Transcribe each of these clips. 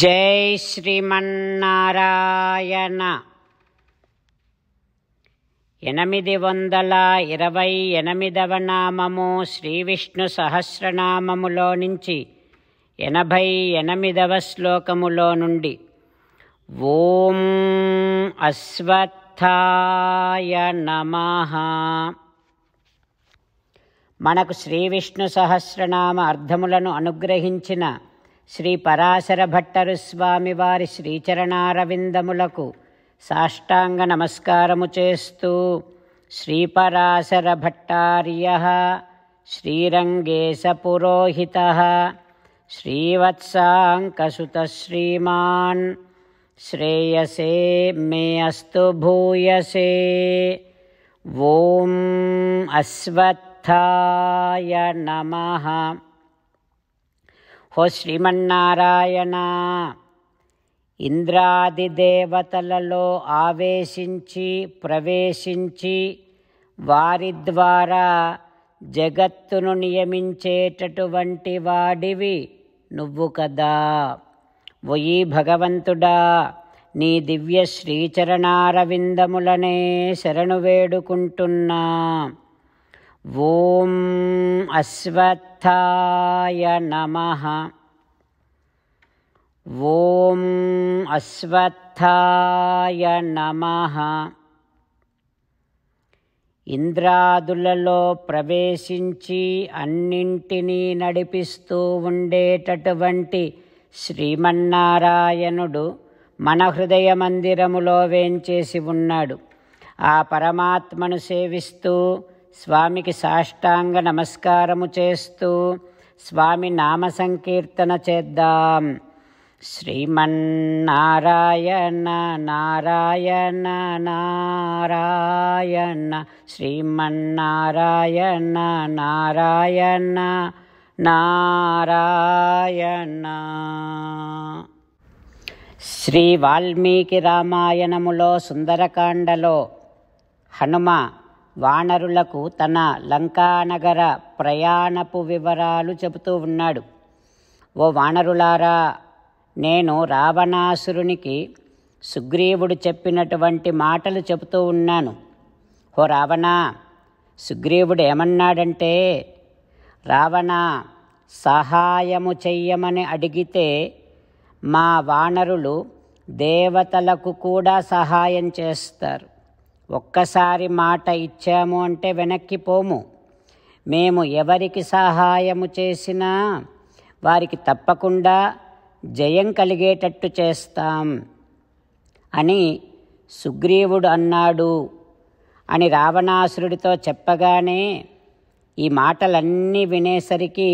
జై శ్రీమన్నారాయణ ఎనిమిది వందల ఇరవై ఎనిమిదవ నామము శ్రీ విష్ణు సహస్రనామములో నుంచి ఎనభై ఎనిమిదవ శ్లోకములో నుండి ఓం అశ్వత్థాయ నమ మనకు శ్రీ విష్ణు సహస్రనామ అర్థములను అనుగ్రహించిన श्रीपराशरभट्टरुस्वामिवारि श्रीचरणारविन्दमुलकु साष्टाङ्गनमस्कारमुचेस्तु श्रीपराशरभट्टार्यः श्रीरङ्गेशपुरोहितः श्रीवत्साङ्कसुतश्रीमान् श्रेयसे मे अस्तु भूयसे ॐ अश्वत्थाय नमः ఓ శ్రీమన్నారాయణ ఇంద్రాదిదేవతలలో ఆవేశించి ప్రవేశించి వారి ద్వారా జగత్తును నియమించేటటువంటి వాడివి నువ్వు కదా ఒయి భగవంతుడా నీ దివ్య శ్రీచరణారవిందములనే శరణు వేడుకుంటున్నా ఓం అశ్వత్ అశ్వత్థాయ నమ ఓం అశ్వత్థాయ నమ ఇంద్రాదులలో ప్రవేశించి అన్నింటినీ నడిపిస్తూ ఉండేటటువంటి శ్రీమన్నారాయణుడు మన హృదయ మందిరములో వేంచేసి ఉన్నాడు ఆ పరమాత్మను సేవిస్తూ స్వామికి సాష్టాంగ నమస్కారము చేస్తూ స్వామి నామ సంకీర్తన చేద్దాం శ్రీమన్నారాయణ నారాయణ నారాయణ శ్రీమన్నారాయణ నారాయణ నారాయణ శ్రీ వాల్మీకి రామాయణములో సుందరకాండలో హనుమ వానరులకు తన లంకానగర ప్రయాణపు వివరాలు చెబుతూ ఉన్నాడు ఓ వానరులారా నేను రావణాసురునికి సుగ్రీవుడు చెప్పినటువంటి మాటలు చెబుతూ ఉన్నాను ఓ రావణ సుగ్రీవుడు ఏమన్నాడంటే రావణ సహాయము చెయ్యమని అడిగితే మా వానరులు దేవతలకు కూడా సహాయం చేస్తారు ఒక్కసారి మాట ఇచ్చాము అంటే వెనక్కి పోము మేము ఎవరికి సహాయము చేసినా వారికి తప్పకుండా జయం కలిగేటట్టు చేస్తాం అని సుగ్రీవుడు అన్నాడు అని రావణాసురుడితో చెప్పగానే ఈ మాటలన్నీ వినేసరికి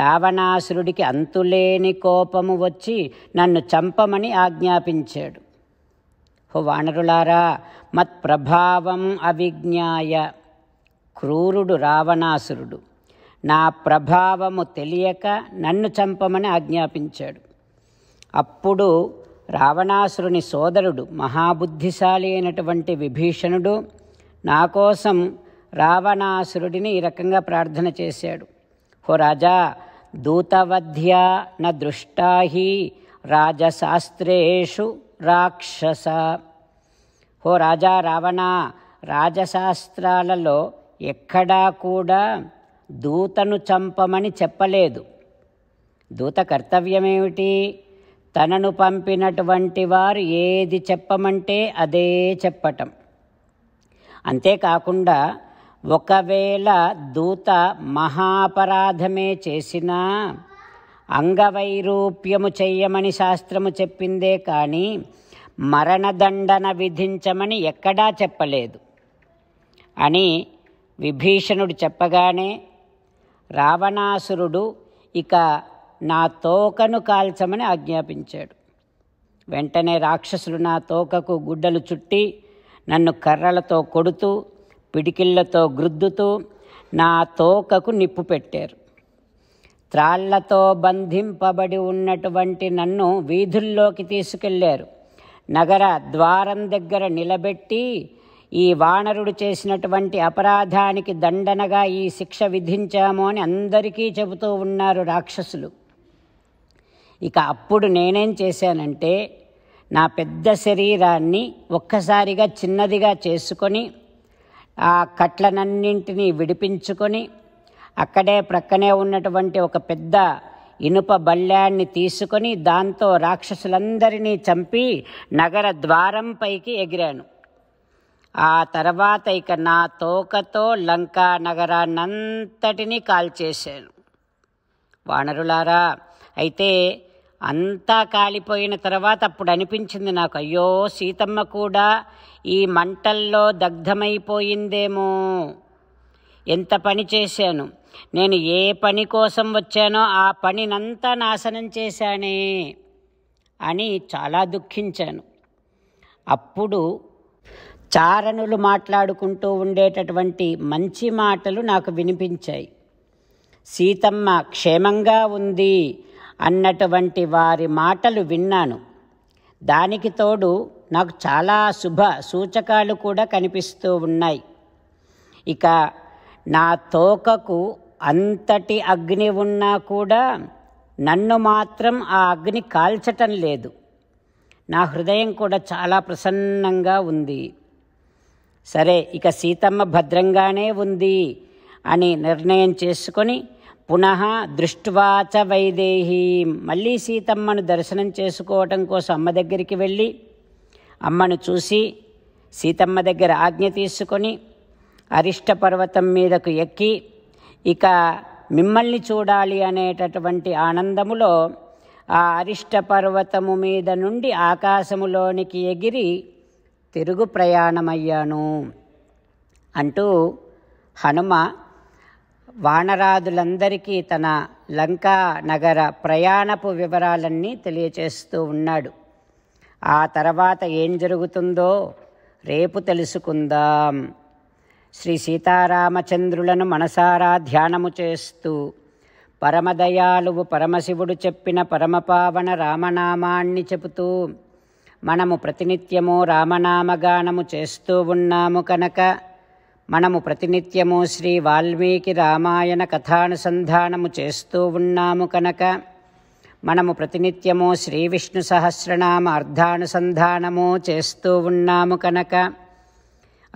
రావణాసురుడికి అంతులేని కోపము వచ్చి నన్ను చంపమని ఆజ్ఞాపించాడు ఓ వానరులారా మత్ప్రభావం అవిజ్ఞాయ క్రూరుడు రావణాసురుడు నా ప్రభావము తెలియక నన్ను చంపమని ఆజ్ఞాపించాడు అప్పుడు రావణాసురుని సోదరుడు మహాబుద్ధిశాలి అయినటువంటి విభీషణుడు నా కోసం రావణాసురుడిని ఈ రకంగా ప్రార్థన చేశాడు హో రాజా దూతవధ్య న దృష్టాహి రాజశాస్త్రేషు రాక్షస హో రాజా రావణ రాజశాస్త్రాలలో ఎక్కడా కూడా దూతను చంపమని చెప్పలేదు దూత కర్తవ్యమేమిటి తనను పంపినటువంటి వారు ఏది చెప్పమంటే అదే చెప్పటం అంతేకాకుండా ఒకవేళ దూత మహాపరాధమే చేసినా అంగవైరూప్యము చెయ్యమని శాస్త్రము చెప్పిందే కానీ మరణదండన విధించమని ఎక్కడా చెప్పలేదు అని విభీషణుడు చెప్పగానే రావణాసురుడు ఇక నా తోకను కాల్చమని ఆజ్ఞాపించాడు వెంటనే రాక్షసులు నా తోకకు గుడ్డలు చుట్టి నన్ను కర్రలతో కొడుతూ పిడికిళ్లతో గ్రుద్దుతూ నా తోకకు నిప్పు పెట్టారు త్రాళ్లతో బంధింపబడి ఉన్నటువంటి నన్ను వీధుల్లోకి తీసుకెళ్లారు నగర ద్వారం దగ్గర నిలబెట్టి ఈ వానరుడు చేసినటువంటి అపరాధానికి దండనగా ఈ శిక్ష విధించాము అని అందరికీ చెబుతూ ఉన్నారు రాక్షసులు ఇక అప్పుడు నేనేం చేశానంటే నా పెద్ద శరీరాన్ని ఒక్కసారిగా చిన్నదిగా చేసుకొని ఆ కట్లనన్నింటినీ విడిపించుకొని అక్కడే ప్రక్కనే ఉన్నటువంటి ఒక పెద్ద ఇనుప బల్లాన్ని తీసుకొని దాంతో రాక్షసులందరినీ చంపి నగర ద్వారం పైకి ఎగిరాను ఆ తర్వాత ఇక నా తోకతో లంకా నగరాన్నంతటినీ కాల్చేశాను వానరులారా అయితే అంతా కాలిపోయిన తర్వాత అప్పుడు అనిపించింది నాకు అయ్యో సీతమ్మ కూడా ఈ మంటల్లో దగ్ధమైపోయిందేమో ఎంత పని చేశాను నేను ఏ పని కోసం వచ్చానో ఆ పనినంతా నాశనం చేశానే అని చాలా దుఃఖించాను అప్పుడు చారణులు మాట్లాడుకుంటూ ఉండేటటువంటి మంచి మాటలు నాకు వినిపించాయి సీతమ్మ క్షేమంగా ఉంది అన్నటువంటి వారి మాటలు విన్నాను దానికి తోడు నాకు చాలా శుభ సూచకాలు కూడా కనిపిస్తూ ఉన్నాయి ఇక నా తోకకు అంతటి అగ్ని ఉన్నా కూడా నన్ను మాత్రం ఆ అగ్ని కాల్చటం లేదు నా హృదయం కూడా చాలా ప్రసన్నంగా ఉంది సరే ఇక సీతమ్మ భద్రంగానే ఉంది అని నిర్ణయం చేసుకొని పునః దృష్టివాచ వైదేహీ మళ్ళీ సీతమ్మను దర్శనం చేసుకోవటం కోసం అమ్మ దగ్గరికి వెళ్ళి అమ్మను చూసి సీతమ్మ దగ్గర ఆజ్ఞ తీసుకొని అరిష్ట పర్వతం మీదకు ఎక్కి ఇక మిమ్మల్ని చూడాలి అనేటటువంటి ఆనందములో ఆ అరిష్ట పర్వతము మీద నుండి ఆకాశములోనికి ఎగిరి తిరుగు ప్రయాణమయ్యాను అంటూ హనుమ వానరాదులందరికీ తన లంకా నగర ప్రయాణపు వివరాలన్నీ తెలియచేస్తూ ఉన్నాడు ఆ తర్వాత ఏం జరుగుతుందో రేపు తెలుసుకుందాం శ్రీ సీతారామచంద్రులను మనసారా ధ్యానము చేస్తూ పరమదయాలువు పరమశివుడు చెప్పిన పరమపావన రామనామాన్ని చెబుతూ మనము ప్రతినిత్యము రామనామగానము చేస్తూ ఉన్నాము కనుక మనము ప్రతినిత్యము శ్రీ వాల్మీకి రామాయణ కథానుసంధానము చేస్తూ ఉన్నాము కనుక మనము ప్రతినిత్యము శ్రీ విష్ణు సహస్రనామ అర్ధానుసంధానము చేస్తూ ఉన్నాము కనుక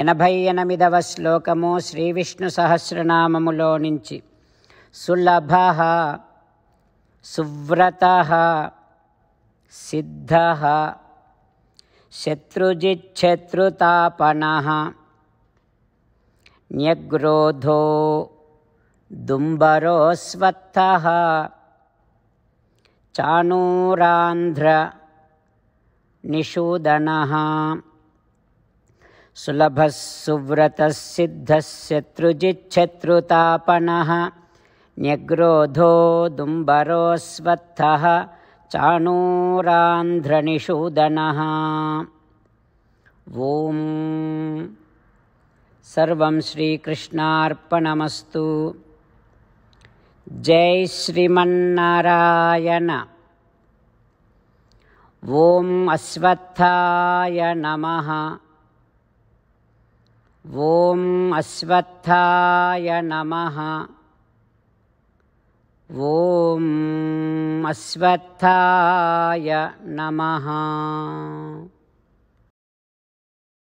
ఎనభై ఎనిమిదవ శ్లోకము శ్రీ విష్ణు సహస్రనామములో నుంచి సులభ సువ్రత సిద్ధ శత్రుజిచ్చత్రుతాపన న్యగ్రోధో దుంబరోస్వత్త చానూరాంధ్ర నిషూదన सुलभस् सुव्रतःसिद्धशत्रुजिच्छत्रुतापनः न्यग्रोधो दुम्बरोस्वत्थः चाणूरान्ध्रनिषूदनः ॐ सर्वं श्रीकृष्णार्पणमस्तु जय श्रीमन्नरायण ॐ अश्वत्थाय नमः अश्वत्थाय नमः ॐ अश्वत्थाय नमः